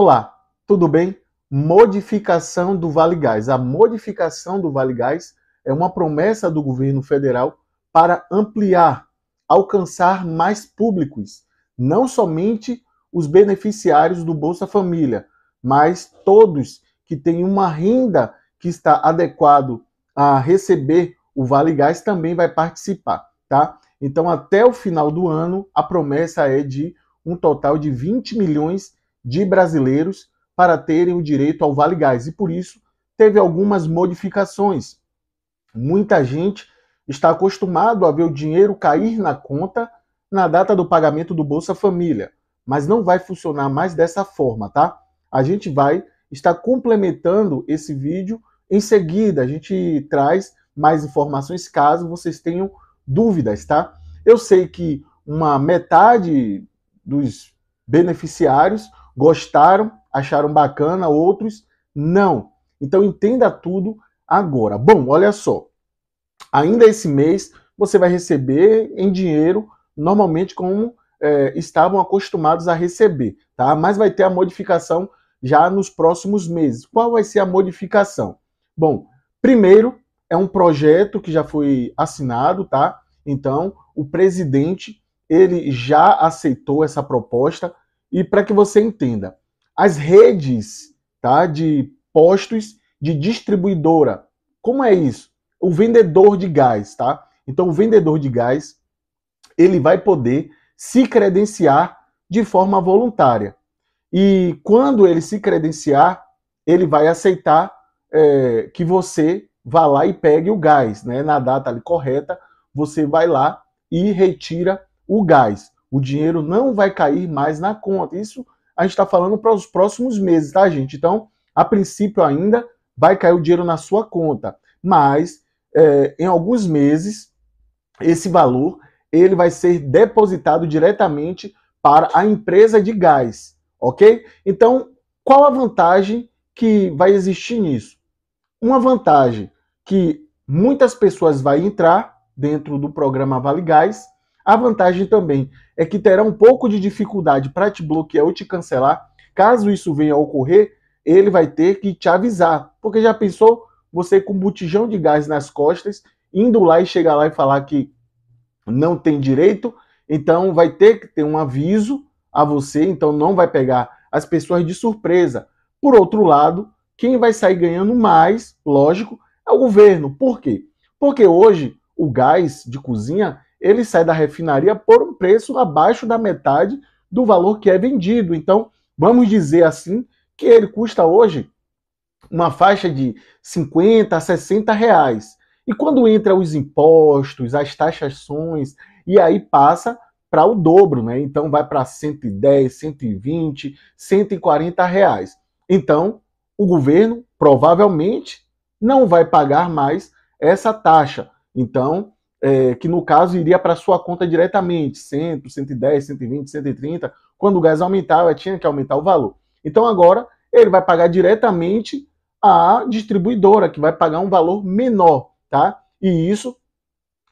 Olá, tudo bem? Modificação do Vale Gás. A modificação do Vale Gás é uma promessa do governo federal para ampliar, alcançar mais públicos, não somente os beneficiários do Bolsa Família, mas todos que têm uma renda que está adequado a receber o Vale Gás também vai participar, tá? Então até o final do ano a promessa é de um total de 20 milhões de brasileiros para terem o direito ao Vale Gás e por isso teve algumas modificações. Muita gente está acostumado a ver o dinheiro cair na conta na data do pagamento do Bolsa Família, mas não vai funcionar mais dessa forma, tá? A gente vai estar complementando esse vídeo em seguida, a gente traz mais informações caso vocês tenham dúvidas, tá? Eu sei que uma metade dos beneficiários gostaram, acharam bacana, outros não. Então entenda tudo agora. Bom, olha só. Ainda esse mês você vai receber em dinheiro, normalmente como é, estavam acostumados a receber, tá? Mas vai ter a modificação já nos próximos meses. Qual vai ser a modificação? Bom, primeiro é um projeto que já foi assinado, tá? Então, o presidente ele já aceitou essa proposta e para que você entenda, as redes tá, de postos de distribuidora, como é isso? O vendedor de gás, tá? Então, o vendedor de gás, ele vai poder se credenciar de forma voluntária. E quando ele se credenciar, ele vai aceitar é, que você vá lá e pegue o gás, né? Na data ali correta, você vai lá e retira o gás. O dinheiro não vai cair mais na conta. Isso a gente está falando para os próximos meses, tá, gente? Então, a princípio ainda vai cair o dinheiro na sua conta, mas é, em alguns meses esse valor ele vai ser depositado diretamente para a empresa de gás, ok? Então, qual a vantagem que vai existir nisso? Uma vantagem que muitas pessoas vão entrar dentro do programa Vale Gás a vantagem também é que terá um pouco de dificuldade para te bloquear ou te cancelar. Caso isso venha a ocorrer, ele vai ter que te avisar. Porque já pensou você com um botijão de gás nas costas, indo lá e chegar lá e falar que não tem direito? Então vai ter que ter um aviso a você, então não vai pegar as pessoas de surpresa. Por outro lado, quem vai sair ganhando mais, lógico, é o governo. Por quê? Porque hoje o gás de cozinha ele sai da refinaria por um preço abaixo da metade do valor que é vendido. Então, vamos dizer assim que ele custa hoje uma faixa de 50 a 60 reais. E quando entra os impostos, as taxações, e aí passa para o dobro, né? Então vai para 110, 120, 140 reais. Então, o governo provavelmente não vai pagar mais essa taxa. Então, é, que no caso iria para sua conta diretamente, 100, 110, 120, 130. Quando o gás aumentava, tinha que aumentar o valor. Então agora ele vai pagar diretamente à distribuidora, que vai pagar um valor menor, tá? E isso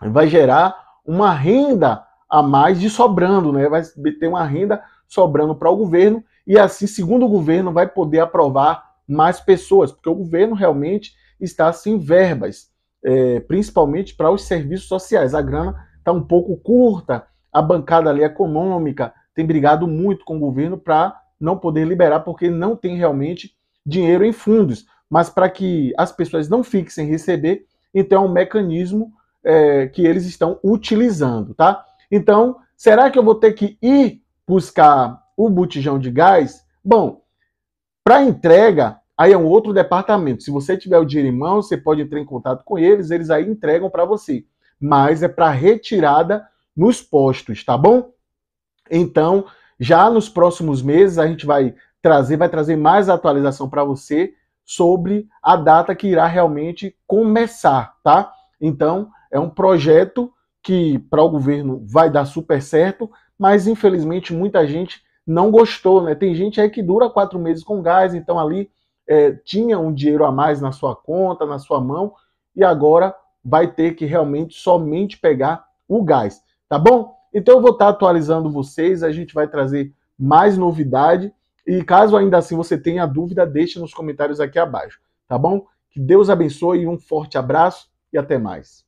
vai gerar uma renda a mais de sobrando, né? Vai ter uma renda sobrando para o governo e assim, segundo o governo, vai poder aprovar mais pessoas, porque o governo realmente está sem verbas é, principalmente para os serviços sociais. A grana está um pouco curta, a bancada ali é econômica tem brigado muito com o governo para não poder liberar, porque não tem realmente dinheiro em fundos. Mas para que as pessoas não fiquem sem receber, então é um mecanismo é, que eles estão utilizando, tá? Então, será que eu vou ter que ir buscar o botijão de gás? Bom, para entrega, Aí é um outro departamento. Se você tiver o dinheiro em mãos, você pode entrar em contato com eles, eles aí entregam para você. Mas é para retirada nos postos, tá bom? Então, já nos próximos meses a gente vai trazer, vai trazer mais atualização para você sobre a data que irá realmente começar, tá? Então, é um projeto que para o governo vai dar super certo, mas infelizmente muita gente não gostou, né? Tem gente aí que dura quatro meses com gás, então ali é, tinha um dinheiro a mais na sua conta, na sua mão, e agora vai ter que realmente somente pegar o gás, tá bom? Então eu vou estar tá atualizando vocês, a gente vai trazer mais novidade, e caso ainda assim você tenha dúvida, deixe nos comentários aqui abaixo, tá bom? Que Deus abençoe, um forte abraço e até mais.